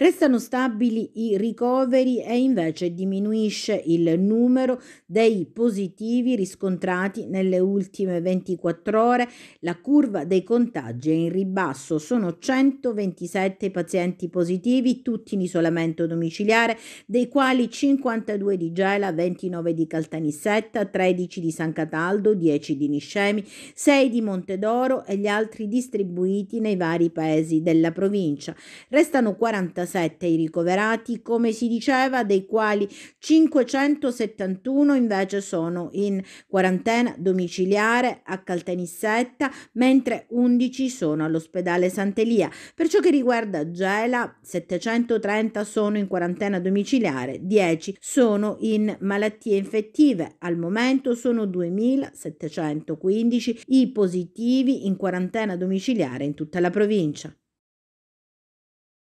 Restano stabili i ricoveri e invece diminuisce il numero dei positivi riscontrati nelle ultime 24 ore. La curva dei contagi è in ribasso, sono 127 pazienti positivi, tutti in isolamento domiciliare, dei quali 52 di Gela, 29 di Caltanissetta, 13 di San Cataldo, 10 di Niscemi, 6 di Montedoro e gli altri distribuiti nei vari paesi della provincia. Restano 46 147 i ricoverati, come si diceva, dei quali 571 invece sono in quarantena domiciliare a Caltanissetta, mentre 11 sono all'ospedale Sant'Elia. Per ciò che riguarda Gela, 730 sono in quarantena domiciliare, 10 sono in malattie infettive. Al momento sono 2715 i positivi in quarantena domiciliare in tutta la provincia.